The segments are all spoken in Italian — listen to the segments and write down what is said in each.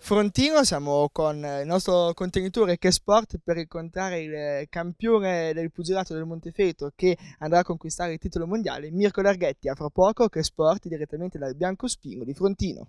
Frontino, siamo con il nostro contenitore che sport per incontrare il campione del pugilato del Montefeto che andrà a conquistare il titolo mondiale, Mirko Larghetti, a fra poco che sport direttamente dal Biancospino di Frontino.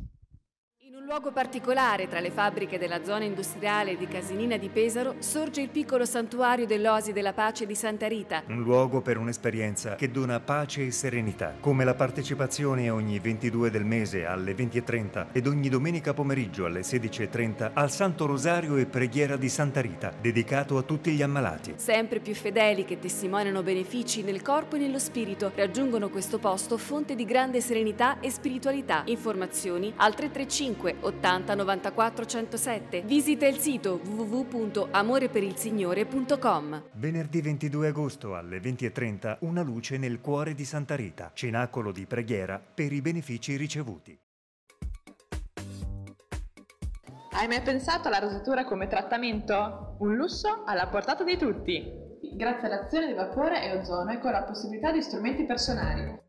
In un luogo particolare tra le fabbriche della zona industriale di Casinina di Pesaro sorge il piccolo santuario dell'Osi della Pace di Santa Rita. Un luogo per un'esperienza che dona pace e serenità, come la partecipazione ogni 22 del mese alle 20.30 ed ogni domenica pomeriggio alle 16.30 al Santo Rosario e Preghiera di Santa Rita, dedicato a tutti gli ammalati. Sempre più fedeli che testimoniano benefici nel corpo e nello spirito raggiungono questo posto fonte di grande serenità e spiritualità. Informazioni al 335 5 80 94 107. Visita il sito www.amoreperilsignore.com. Venerdì 22 agosto alle 20.30 una luce nel cuore di Santa Rita, cenacolo di preghiera per i benefici ricevuti. Hai mai pensato alla rosatura come trattamento? Un lusso alla portata di tutti! Grazie all'azione di vapore e ozono e con la possibilità di strumenti personali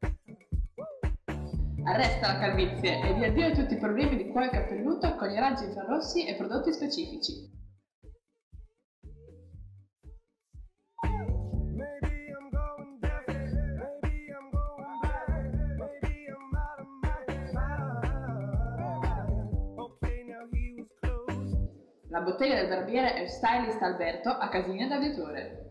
arresta la calvizie e dia addio a tutti i problemi di cuore capelluto con i raggi infrarossi e prodotti specifici. La bottega del barbiere è il stylist Alberto a Casina d'Aviatore.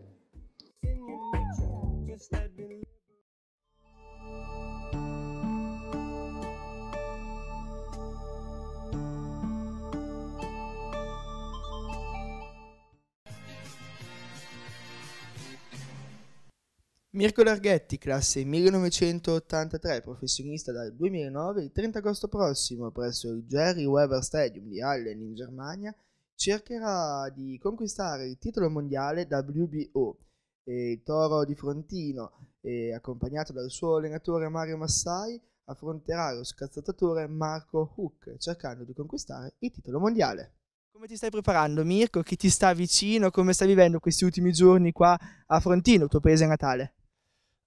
Mirko Larghetti, classe 1983, professionista dal 2009, il 30 agosto prossimo presso il Jerry Weber Stadium di Allen in Germania, cercherà di conquistare il titolo mondiale WBO. E il toro di Frontino, accompagnato dal suo allenatore Mario Massai, affronterà lo scazzatore Marco Hook, cercando di conquistare il titolo mondiale. Come ti stai preparando Mirko? Chi ti sta vicino? Come stai vivendo questi ultimi giorni qua a Frontino, il tuo paese natale?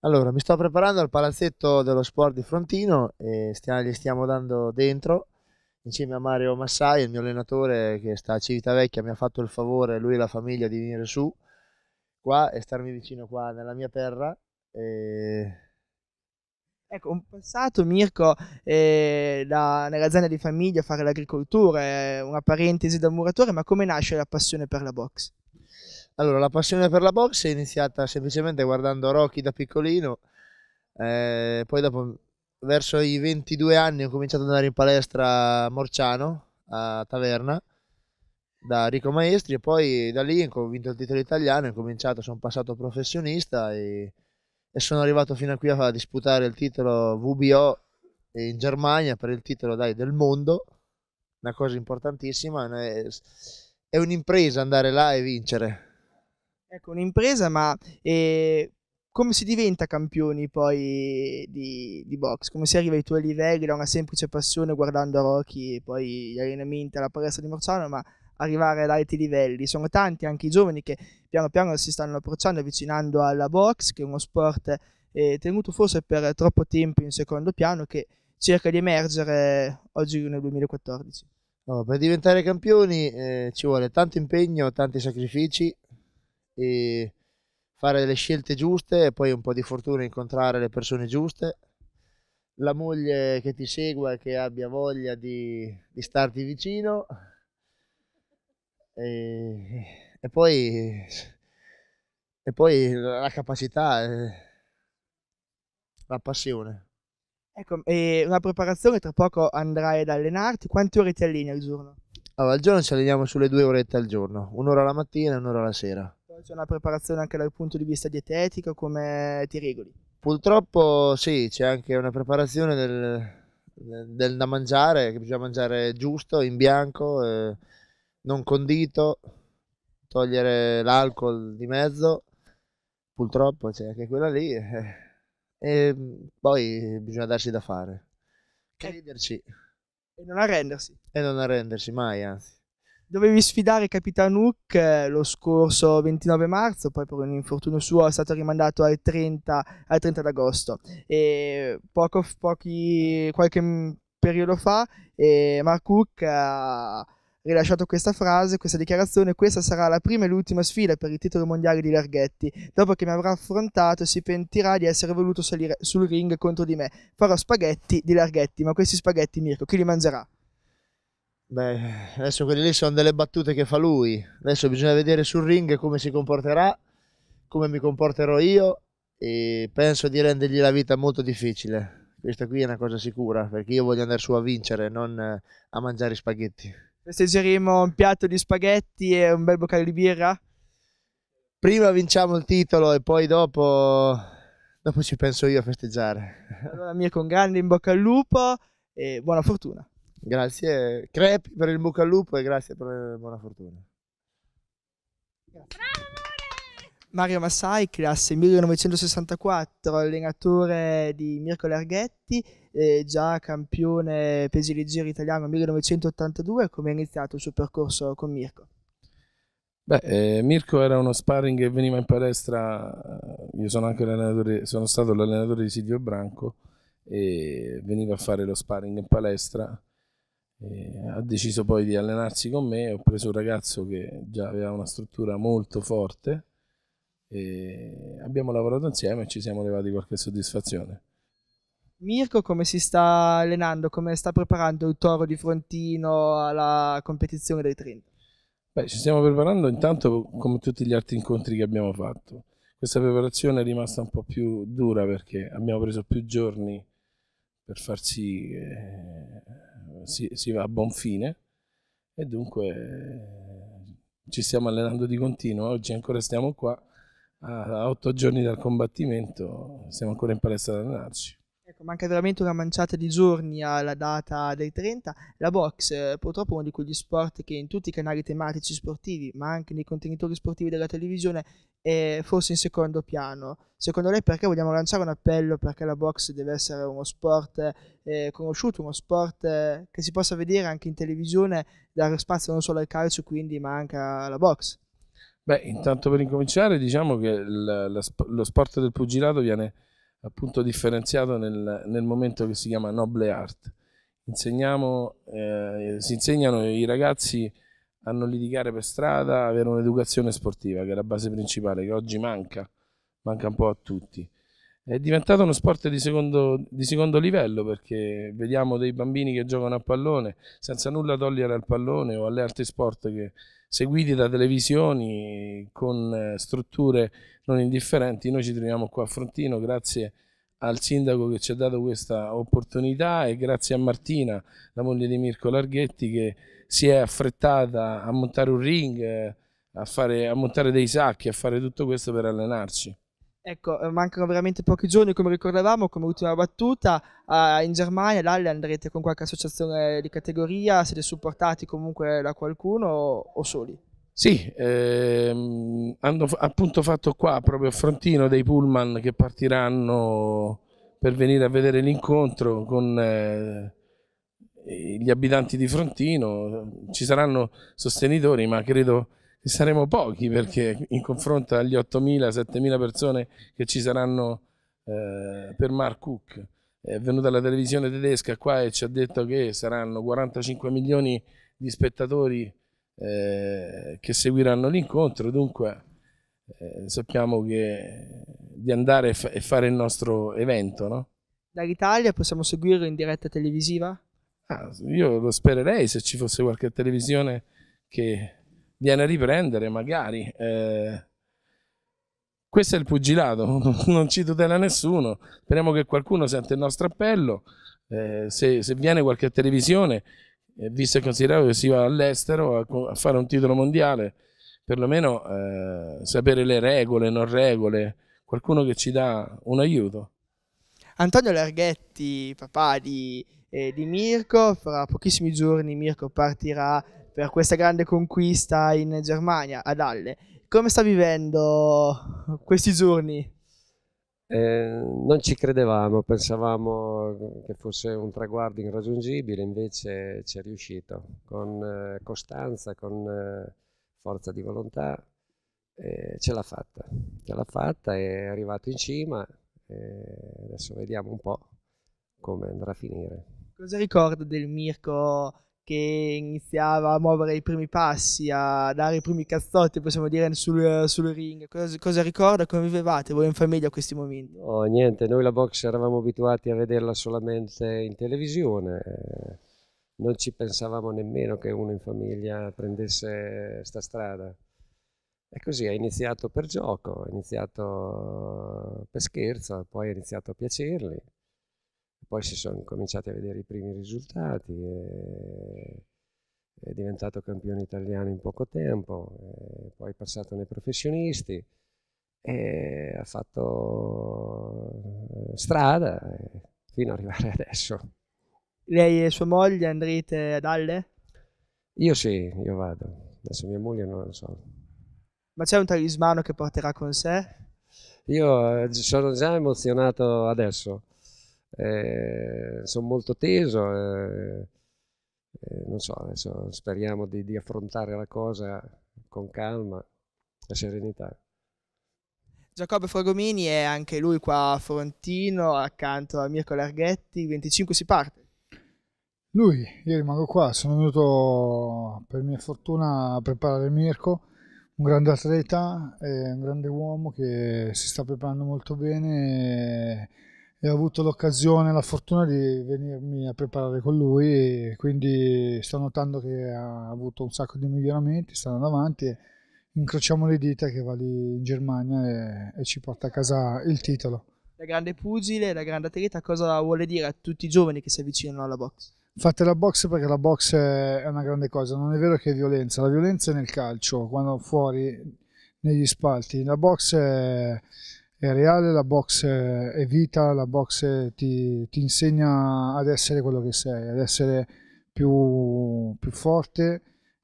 Allora, mi sto preparando al palazzetto dello sport di Frontino e stia, gli stiamo dando dentro insieme a Mario Massai, il mio allenatore che sta a Civitavecchia, mi ha fatto il favore, lui e la famiglia, di venire su qua e starmi vicino qua nella mia terra. E... Ecco, un passato Mirko eh, da, nell'azienda di famiglia a fare l'agricoltura, eh, una parentesi da muratore, ma come nasce la passione per la boxe? Allora, la passione per la boxe è iniziata semplicemente guardando Rocky da piccolino, eh, poi dopo, verso i 22 anni, ho cominciato ad andare in palestra a Morciano, a Taverna, da Rico Maestri e poi da lì ho vinto il titolo italiano, ho cominciato, sono passato professionista e, e sono arrivato fino a qui a disputare il titolo VBO in Germania per il titolo dai, del mondo, una cosa importantissima, è, è un'impresa andare là e vincere Ecco, un'impresa, ma eh, come si diventa campioni poi di, di, box? Come si arriva ai tuoi livelli da una semplice passione guardando Rocky e poi gli allenamenti alla palestra di Morciano, ma arrivare ad alti livelli? Sono tanti anche i giovani che piano piano si stanno approcciando, avvicinando alla box, che è uno sport eh, tenuto forse per troppo tempo in secondo piano, che cerca di emergere oggi nel 2014. No, per diventare campioni eh, ci vuole tanto impegno, tanti sacrifici, e fare le scelte giuste e poi un po' di fortuna incontrare le persone giuste. La moglie che ti segua e che abbia voglia di, di starti vicino. E, e, poi, e poi la capacità, eh, la passione. Ecco, e una preparazione, tra poco andrai ad allenarti. Quante ore ti alleni al giorno? Allora, al giorno ci alleniamo sulle due orette al giorno, un'ora la mattina e un'ora la sera c'è una preparazione anche dal punto di vista dietetico, come ti regoli? Purtroppo sì, c'è anche una preparazione del, del, da mangiare, che bisogna mangiare giusto, in bianco, eh, non condito, togliere l'alcol di mezzo, purtroppo c'è anche quella lì, eh, e poi bisogna darsi da fare, crederci. Eh. E non arrendersi. E non arrendersi mai, anzi dovevi sfidare Capitan Hook eh, lo scorso 29 marzo, poi per un infortunio suo è stato rimandato al 30, al 30 d'agosto. E poco, pochi, qualche periodo fa eh, Mark Hook ha rilasciato questa frase, questa dichiarazione, questa sarà la prima e l'ultima sfida per il titolo mondiale di Larghetti. Dopo che mi avrà affrontato si pentirà di essere voluto salire sul ring contro di me. Farò spaghetti di Larghetti, ma questi spaghetti Mirko chi li mangerà? Beh, adesso quelle lì sono delle battute che fa lui. Adesso bisogna vedere sul ring come si comporterà, come mi comporterò io e penso di rendergli la vita molto difficile. Questa qui è una cosa sicura perché io voglio andare su a vincere, non eh, a mangiare spaghetti. Festeggeremo un piatto di spaghetti e un bel boccale di birra? Prima vinciamo il titolo e poi dopo, dopo ci penso io a festeggiare. Allora, Mir, con grande in bocca al lupo e buona fortuna. Grazie, crepi per il bocca al lupo e grazie per la eh, buona fortuna. Mario Massai, classe 1964, allenatore di Mirko Larghetti, eh, già campione pesi leggeri italiano 1982, come ha iniziato il suo percorso con Mirko? Beh, eh, Mirko era uno sparring che veniva in palestra, eh, io sono, sono stato l'allenatore di Silvio Branco e veniva a fare lo sparring in palestra e ha deciso poi di allenarsi con me. Ho preso un ragazzo che già aveva una struttura molto forte e abbiamo lavorato insieme e ci siamo levati qualche soddisfazione. Mirko come si sta allenando, come sta preparando il toro di Frontino alla competizione dei 30? Beh, ci stiamo preparando intanto come tutti gli altri incontri che abbiamo fatto. Questa preparazione è rimasta un po' più dura perché abbiamo preso più giorni per far sì che si, si, va a buon fine e dunque ci stiamo allenando di continuo, oggi ancora stiamo qua a, a otto giorni dal combattimento, stiamo ancora in palestra ad allenarci ecco, manca veramente una manciata di giorni alla data del 30. La box eh, purtroppo è uno di quegli sport che in tutti i canali tematici sportivi, ma anche nei contenitori sportivi della televisione, è forse in secondo piano. Secondo lei perché vogliamo lanciare un appello perché la box deve essere uno sport eh, conosciuto, uno sport eh, che si possa vedere anche in televisione, dare spazio non solo al calcio quindi, ma anche alla box? Beh, intanto per incominciare diciamo che il, lo sport del pugilato viene appunto differenziato nel, nel momento che si chiama Noble Art. Insegniamo, eh, si insegnano i ragazzi a non litigare per strada, avere un'educazione sportiva, che è la base principale, che oggi manca, manca un po' a tutti. È diventato uno sport di secondo, di secondo, livello perché vediamo dei bambini che giocano a pallone senza nulla togliere al pallone o alle altri sport che, seguiti da televisioni con eh, strutture non indifferenti. Noi ci troviamo qua a Frontino grazie al sindaco che ci ha dato questa opportunità e grazie a Martina, la moglie di Mirko Larghetti, che si è affrettata a montare un ring, eh, a, fare, a montare dei sacchi, a fare tutto questo per allenarci. Ecco, eh, mancano veramente pochi giorni, come ricordavamo, come ultima battuta. Uh, in Germania, là andrete con qualche associazione di categoria, siete supportati comunque da qualcuno o, o soli? Sì, ehm, hanno appunto fatto qua proprio a Frontino dei pullman che partiranno per venire a vedere l'incontro con eh, gli abitanti di Frontino. Ci saranno sostenitori, ma credo saremo pochi perché in confronto agli 8.000-7.000 persone che ci saranno eh, per Mark Cook è venuta la televisione tedesca qua e ci ha detto che saranno 45 milioni di spettatori eh, che seguiranno l'incontro, dunque eh, sappiamo che, di andare e, e, fare il nostro evento. No? Dall'Italia possiamo seguirlo in diretta televisiva? Ah, io lo spererei se ci fosse qualche televisione che viene a riprendere magari. Eh, questo è il pugilato, non ci tutela nessuno, speriamo che qualcuno sente il nostro appello, eh, se, se, viene qualche televisione, eh, visto e considerato che si va all'estero a, a, fare un titolo mondiale, perlomeno eh, sapere le regole, non regole, qualcuno che ci dà un aiuto. Antonio Larghetti, papà di, eh, di Mirko, fra pochissimi giorni Mirko partirà per questa grande conquista in Germania, ad Halle. Come sta vivendo questi giorni? Eh, non ci credevamo, pensavamo che fosse un traguardo irraggiungibile, invece ci è riuscito con eh, costanza, con eh, forza di volontà, ce l'ha fatta, ce l'ha fatta, è arrivato in cima, adesso vediamo un po' come andrà a finire. Cosa ricorda del Mirko che iniziava a muovere i primi passi, a dare i primi cazzotti, possiamo dire, sul, sul ring. Cosa, cosa, ricorda? Come vivevate voi in famiglia a questi momenti? No, niente, noi la box eravamo abituati a vederla solamente in televisione. Non ci pensavamo nemmeno che uno in famiglia prendesse sta strada. E così è iniziato per gioco, è iniziato per scherzo, poi è iniziato a piacergli, poi si sono cominciati a vedere i primi risultati, è diventato campione italiano in poco tempo, eh, poi è passato nei professionisti, e ha fatto eh, strada eh, fino ad arrivare adesso. Lei e sua moglie andrete ad Alle? Io sì, io vado. Adesso mia moglie non lo so. Ma c'è un talismano che porterà con sé? Io sono già emozionato adesso eh, sono molto teso, eh, eh, non so, adesso speriamo di, di affrontare la cosa con calma e serenità. Giacobbe Fragomini è anche lui qua a Frontino, accanto a Mirko Larghetti, 25 si parte. Lui, io rimango qua, sono venuto per mia fortuna a preparare Mirko, un grande atleta, eh, un grande uomo che si sta preparando molto bene e ho avuto l'occasione, la fortuna di venirmi a preparare con lui quindi sto notando che ha avuto un sacco di miglioramenti, sta andando avanti incrociamo le dita che va lì in Germania e, e ci porta a casa il titolo. Da grande pugile, da grande atleta, cosa vuole dire a tutti i giovani che si avvicinano alla box? Fate la box perché la box è una grande cosa, non è vero che è violenza, la violenza è nel calcio, quando fuori negli spalti, la box è è reale, la box è vita, la box ti, ti insegna ad essere quello che sei, ad essere più, più forte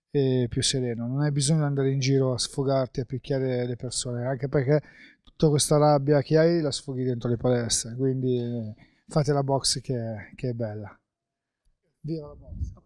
e più sereno. Non hai bisogno di andare in giro a sfogarti, a picchiare le persone, anche perché tutta questa rabbia che hai la sfoghi dentro le palestre. Quindi fate la box che, che è bella. Viva la box!